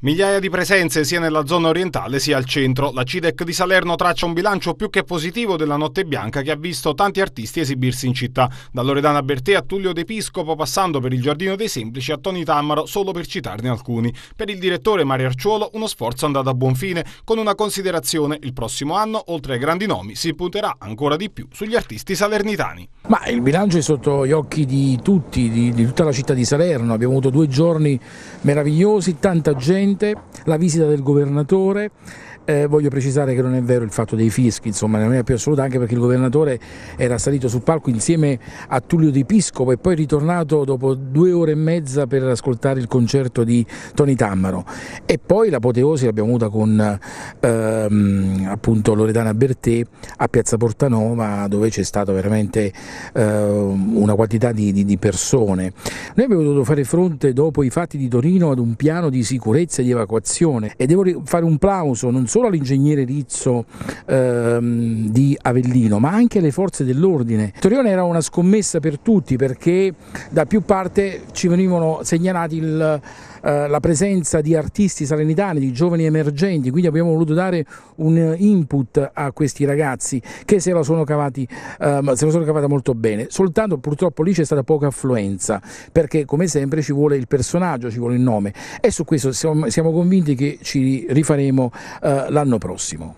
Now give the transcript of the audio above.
Migliaia di presenze sia nella zona orientale sia al centro. La CIDEC di Salerno traccia un bilancio più che positivo della Notte Bianca che ha visto tanti artisti esibirsi in città, da Loredana Bertè a Tullio De Piscopo, passando per il Giardino dei Semplici a Toni Tammaro, solo per citarne alcuni. Per il direttore Mario Arciuolo uno sforzo andato a buon fine, con una considerazione, il prossimo anno, oltre ai grandi nomi, si punterà ancora di più sugli artisti salernitani. Ma il bilancio è sotto gli occhi di tutti, di, di, tutta la città di Salerno, abbiamo avuto due giorni meravigliosi, tanta gente, la visita del governatore, eh, voglio precisare che non è vero il fatto dei fischi, insomma non è più assoluta anche perché il governatore era salito sul palco insieme a Tullio Di Piscopo e poi ritornato dopo due ore e mezza per ascoltare il concerto di Tony Tammaro e poi l'apoteosi l'abbiamo avuta con ehm, appunto Loredana Bertè a Piazza Portanova dove c'è stato veramente eh, una quantità di, di, di persone. Noi abbiamo dovuto fare fronte dopo i fatti di Torino ad un piano di sicurezza e di evacuazione e devo fare un plauso non solo all'ingegnere Rizzo ehm, di Avellino ma anche alle forze dell'ordine. Torino era una scommessa per tutti perché da più parte ci venivano segnalati il, eh, la presenza di artisti salenitani, di giovani emergenti, quindi abbiamo voluto dare un input a questi ragazzi che se la sono cavati, eh, cavata molto molto bene, soltanto purtroppo lì c'è stata poca affluenza, perché come sempre ci vuole il personaggio, ci vuole il nome e su questo siamo, siamo convinti che ci rifaremo eh, l'anno prossimo.